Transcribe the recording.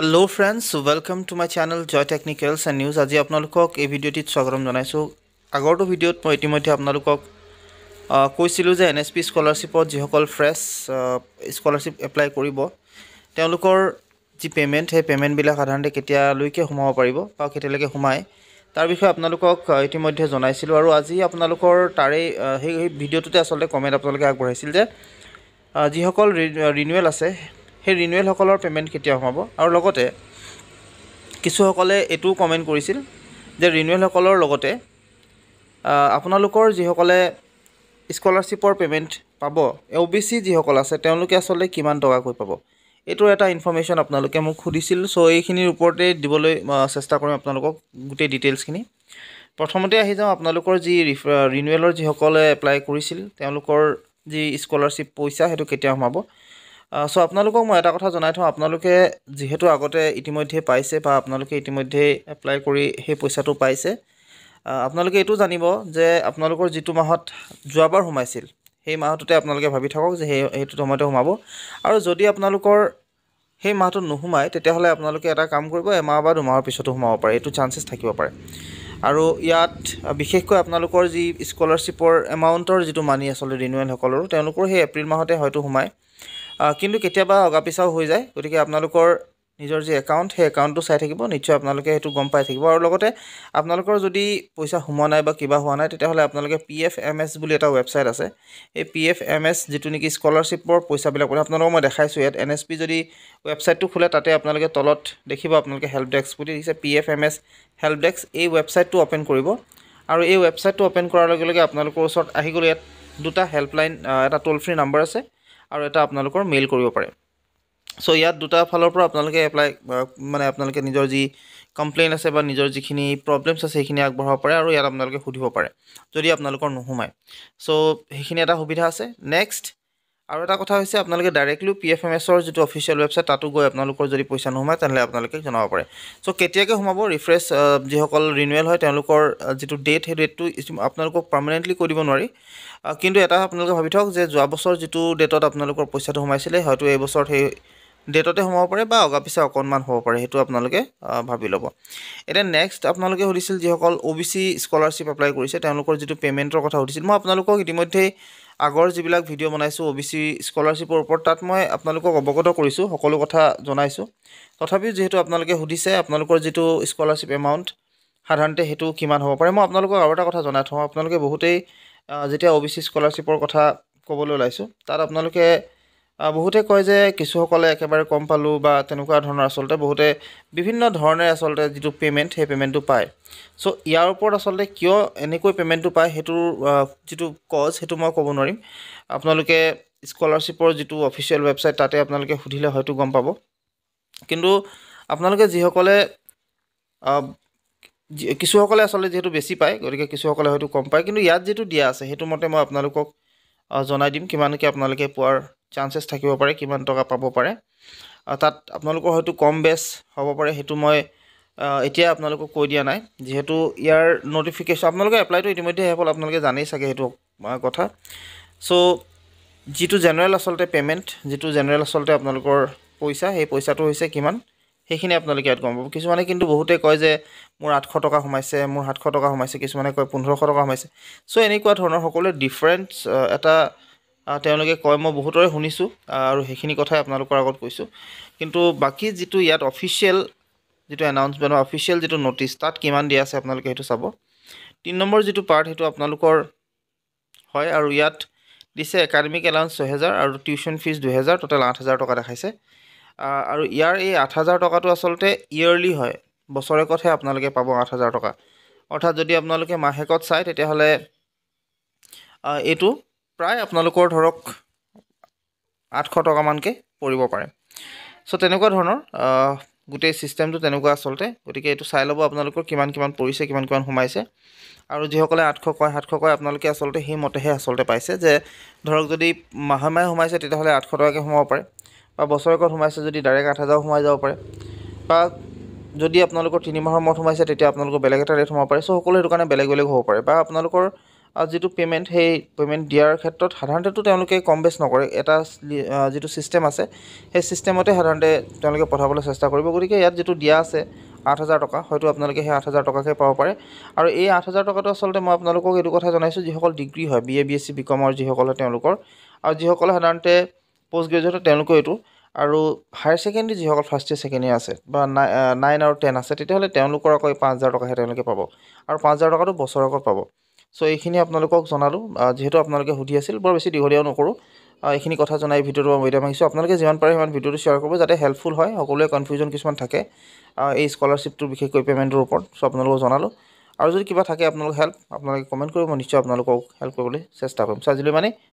hello' friends welcome to my channel Joy technicals and news আজি আপোনালোকক এই ভিডিঅ'টিত স্বাগতম জনাইছোঁ আগৰটো ভিডিঅ'ত মই ইতিমধ্যে আপোনালোকক কৈছিলোঁ যে এন এছ পি স্কলাৰশ্বিপত যিসকল ফ্ৰেছ স্কলাৰশ্বিপ এপ্লাই কৰিব তেওঁলোকৰ যি পে'মেণ্ট সেই পে'মেণ্টবিলাক সাধাৰণতে কেতিয়ালৈকে সোমাব পাৰিব বা কেতিয়ালৈকে সোমায় তাৰ বিষয়ে আপোনালোকক ইতিমধ্যে জনাইছিলোঁ আৰু আজি আপোনালোকৰ তাৰেই সেই ভিডিঅ'টোতে আচলতে কমেণ্ট আপোনালোকে আগবঢ়াইছিল যে যিসকল ৰিনিউৱেল আছে সেই ৰিনুৱেলসকলৰ পে'মেণ্ট কেতিয়া সোমাব আৰু লগতে কিছুসকলে এইটোও কমেণ্ট কৰিছিল যে ৰিনুৱেলসকলৰ লগতে আপোনালোকৰ যিসকলে স্কলাৰশ্বিপৰ পে'মেণ্ট পাব এ বি চি যিসকল আছে তেওঁলোকে আচলতে কিমান টকাকৈ পাব এইটোৰ এটা ইনফৰ্মেশ্যন আপোনালোকে মোক সুধিছিল চ' এইখিনিৰ ওপৰতে দিবলৈ চেষ্টা কৰিম আপোনালোকক গোটেই ডিটেইলছখিনি প্ৰথমতে আহি যাওঁ আপোনালোকৰ যি ৰিনুৱেলৰ যিসকলে এপ্লাই কৰিছিল তেওঁলোকৰ যি স্কলাৰশ্বিপ পইচা সেইটো কেতিয়া সোমাব চ' আপোনালোকক মই এটা কথা জনাই থওঁ আপোনালোকে যিহেতু আগতে ইতিমধ্যে পাইছে বা আপোনালোকে ইতিমধ্যেই এপ্লাই কৰি সেই পইচাটো পাইছে আপোনালোকে এইটো জানিব যে আপোনালোকৰ যিটো মাহত যোৱাবাৰ সোমাইছিল সেই মাহটোতে আপোনালোকে ভাবি থাকক যে সেই সেইটো সময়তে সোমাব আৰু যদি আপোনালোকৰ সেই মাহটোত নোসোমায় তেতিয়াহ'লে আপোনালোকে এটা কাম কৰিব এমাহ বা দুমাহৰ পিছতো সোমাব পাৰে এইটো চান্সেছ থাকিব পাৰে আৰু ইয়াত বিশেষকৈ আপোনালোকৰ যি স্কলাৰশ্বিপৰ এমাউণ্টৰ যিটো মানি আচলতে ৰিনুৱেলসকলৰো তেওঁলোকৰ সেই এপ্ৰিল মাহতে হয়তো সোমায় কিন্তু কেতিয়াবা অগা পিছাও হৈ যায় গতিকে আপোনালোকৰ নিজৰ যি একাউণ্ট সেই একাউণ্টটো চাই থাকিব নিশ্চয় আপোনালোকে সেইটো গম পাই থাকিব আৰু লগতে আপোনালোকৰ যদি পইচা সোমোৱা নাই বা কিবা হোৱা নাই তেতিয়াহ'লে আপোনালোকে পি এফ এম এছ বুলি এটা ৱেবছাইট আছে এই পি এফ এম এছ যিটো নেকি স্কলাৰশ্বিপৰ পইচাবিলাক আপোনালোকক মই দেখাইছোঁ ইয়াত এন এছ পি যদি ৱেবছাইটটো খোলে তাতে আপোনালোকে তলত দেখিব আপোনালোকে হেল্প ডেস্ক বুলি দিছে P F M S help desk এই ৱেবছাইটটো অ'পেন কৰিব আৰু এই ৱেবছাইটটো অ'পেন কৰাৰ লগে লগে আপোনালোকৰ ওচৰত আহি গ'লে ইয়াত দুটা হেল্পলাইন এটা টোল ফ্ৰী নাম্বাৰ আছে আৰু এটা আপোনালোকৰ মেইল কৰিব পাৰে চ' ইয়াত দুটা ফালৰ পৰা আপোনালোকে এপ্লাই মানে আপোনালোকে নিজৰ যি কমপ্লেইন আছে বা নিজৰ যিখিনি প্ৰব্লেমছ আছে সেইখিনি আগবঢ়াব পাৰে আৰু ইয়াত আপোনালোকে সুধিব পাৰে যদি আপোনালোকৰ নোসোমায় চ' সেইখিনি এটা সুবিধা আছে নেক্সট আৰু এটা কথা হৈছে আপোনালোকে ডাইৰেক্টলি পি এফ এম এছৰ যিটো অফিচিয়েল ৱেবছাইট তাতো গৈ আপোনালোকৰ যদি পইচা নোসোমায় তেনেহ'লে আপোনালোকে জনাব পাৰে চ' কেতিয়াকৈ সোমাব ৰিফ্ৰেছ যিসকল ৰিনুৱেল হয় তেওঁলোকৰ যিটো ডেট সেই ডেটটো আপোনালোকক পাৰ্মানেণ্টলি কৰি দিব নোৱাৰি কিন্তু এটা আপোনালোকে ভাবি থওক যে যোৱা বছৰ যিটো ডেটত আপোনালোকৰ পইচাটো সোমাইছিলে হয়তো এইবছৰত সেই ডেটতে সোমাব পাৰে বা অগা পিছে অকণমান হ'ব পাৰে সেইটো আপোনালোকে ভাবি ল'ব এতিয়া নেক্সট আপোনালোকে সুধিছিল যিসকল O' B C scholarship apply কৰিছে তেওঁলোকৰ যিটো পে'মেণ্টৰ কথা সুধিছিল মই আপোনালোকক ইতিমধ্যেই আগৰ যিবিলাক ভিডিঅ' বনাইছোঁ অ' বি চি স্কলাৰশ্বিপৰ ওপৰত তাত মই আপোনালোকক অৱগত কৰিছোঁ সকলো কথা জনাইছোঁ তথাপিও যিহেতু আপোনালোকে সুধিছে আপোনালোকৰ যিটো স্কলাৰশ্বিপ এমাউণ্ট সাধাৰণতে সেইটো কিমান হ'ব পাৰে মই আপোনালোকক আৰু এটা কথা জনাই থওঁ আপোনালোকে বহুতেই যেতিয়া অ' বি চি স্কলাৰশ্বিপৰ কথা ক'বলৈ ওলাইছোঁ তাত আপোনালোকে বহুতে কয় যে কিছুসকলে একেবাৰে কম পালোঁ বা তেনেকুৱা ধৰণৰ আচলতে বহুতে বিভিন্ন ধৰণে আচলতে যিটো পে'মেণ্ট সেই পে'মেণ্টটো পায় চ' ইয়াৰ ওপৰত আচলতে কিয় এনেকৈ পে'মেণ্টটো পায় সেইটোৰ যিটো কজ সেইটো মই ক'ব নোৱাৰিম আপোনালোকে স্কলাৰশ্বিপৰ যিটো অফিচিয়েল ৱেবছাইট তাতে আপোনালোকে সুধিলে হয়তো গম পাব কিন্তু আপোনালোকে যিসকলে কিছুসকলে আচলতে যিহেতু বেছি পায় গতিকে কিছুসকলে হয়তো কম পায় কিন্তু ইয়াত যিটো দিয়া আছে সেইটো মতে মই আপোনালোকক জনাই দিম কিমানকৈ আপোনালোকে পোৱাৰ চান্সেছ থাকিব পাৰে কিমান টকা পাব পাৰে তাত আপোনালোকৰ হয়তো কম বেচ হ'ব পাৰে সেইটো মই এতিয়া আপোনালোকক কৈ দিয়া নাই যিহেতু ইয়াৰ ন'টিফিকেশ্যন আপোনালোকে এপ্লাইটো ইতিমধ্যে শেষ হ'ল আপোনালোকে জানেই চাগে সেইটো কথা চ' যিটো জেনেৰেল আচলতে পে'মেণ্ট যিটো জেনেৰেল আচলতে আপোনালোকৰ পইচা সেই পইচাটো হৈছে কিমান সেইখিনি আপোনালোকে ইয়াত গম পাব কিছুমানে কিন্তু বহুতে কয় যে মোৰ আঠশ টকা সোমাইছে মোৰ সাতশ টকা সোমাইছে কিছুমানে কয় পোন্ধৰশ টকা সোমাইছে চ' এনেকুৱা ধৰণৰ সকলোৱে ডিফাৰেঞ্চ এটা তেওঁলোকে কয় মই বহুতৰে শুনিছোঁ আৰু সেইখিনি কথাই আপোনালোকৰ আগত কৈছোঁ কিন্তু বাকী যিটো ইয়াত অফিচিয়েল যিটো এনাউন্সমেণ্ট বা অফিচিয়েল যিটো ন'টিছ তাত কিমান দিয়া আছে আপোনালোকে সেইটো চাব তিনি নম্বৰ যিটো পাৰ্ট সেইটো আপোনালোকৰ হয় আৰু ইয়াত দিছে একাডেমিক এলাউন্স ছহেজাৰ আৰু টিউশ্যন ফিজ দুহেজাৰ টোটেল আঠ হাজাৰ টকা দেখাইছে আৰু ইয়াৰ এই আঠ হাজাৰ টকাটো আচলতে ইয়েৰলি হয় বছৰেকতহে আপোনালোকে পাব আঠ হাজাৰ টকা অৰ্থাৎ যদি আপোনালোকে মাহেকত চায় তেতিয়াহ'লে এইটো প্ৰায় আপোনালোকৰ ধৰক আঠশ টকামানকৈ পৰিব পাৰে চ' তেনেকুৱা ধৰণৰ গোটেই ছিষ্টেমটো তেনেকুৱা আচলতে গতিকে এইটো চাই ল'ব আপোনালোকৰ কিমান কিমান পৰিছে কিমান কিমান সোমাইছে আৰু যিসকলে আঠশ কয় সাতশ কয় আপোনালোকে আচলতে সেইমতেহে আচলতে পাইছে যে ধৰক যদি মাহে মাহে সোমাইছে তেতিয়াহ'লে আঠশ টকাকৈ সোমাব পাৰে বা বছৰেকত সোমাইছে যদি ডাইৰেক্ট আঠ হাজাৰো সোমাই যাব পাৰে বা যদি আপোনালোকৰ তিনিমাহৰ মূৰত সোমাইছে তেতিয়া আপোনালোকৰ বেলেগ এটা ৰেট সোমাব পাৰে চ' সকলো সেইটো কাৰণে বেলেগ বেলেগ হ'ব পাৰে বা আপোনালোকৰ যিটো পে'মেণ্ট সেই পে'মেণ্ট দিয়াৰ ক্ষেত্ৰত সাধাৰণতেতো তেওঁলোকে কম বেছ নকৰে এটা যিটো ছিষ্টেম আছে সেই ছিষ্টেমতে সাধাৰণতে তেওঁলোকে পঠাবলৈ চেষ্টা কৰিব গতিকে ইয়াত যিটো দিয়া আছে আঠ হাজাৰ টকা হয়তো আপোনালোকে সেই আঠ হাজাৰ টকাকে পাব পাৰে আৰু এই আঠ হাজাৰ টকাটো আচলতে মই আপোনালোকক এইটো কথা জনাইছোঁ যিসকল ডিগ্ৰী হয় B A B S C B বিকমৰ যিসকলে তেওঁলোকৰ আৰু যিসকলে সাধাৰণতে পষ্ট গ্ৰেজুৱেট হয় তেওঁলোকৰ এইটো আৰু হায়াৰ ছেকেণ্ডেৰী যিসকল ফাৰ্ষ্ট ইয়েৰ ছেকেণ্ড ইয়েৰ আছে বা নাই নাইন আৰু টেন আছে তেতিয়াহ'লে তেওঁলোকৰ আকৌ এই পাঁচ হাজাৰ টকাহে তেওঁলোকে পাব আৰু পাঁচ হাজাৰ টকাটো আগত পাব চ' এইখিনি আপোনালোকক জনালোঁ যিহেতু আপোনালোকে সুধি আছিল বৰ বেছি দীঘলীয়াও নকৰোঁ এইখিনি কথা জনাই ভিডিঅ'টো মই বিদায় মাগিছোঁ আপোনালোকে যিমান পাৰে সিমান ভিডিঅ'টো শ্বেয়াৰ কৰিব যাতে হেল্পফুল হয় সকলোৱে কনফিউজন কিছুমান থাকে এই স্কলাৰশ্বিপটোৰ বিশেষকৈ পে'মেণ্টৰ ওপৰত চ' আপোনালোকক জনালোঁ আৰু যদি কিবা থাকে আপোনালোকক হেল্প আপোনালোকে কমেণ্ট কৰিব মই নিশ্চয় আপোনালোকক হেল্প কৰিবলৈ চেষ্টা কৰিম চ' আজিলৈ মানে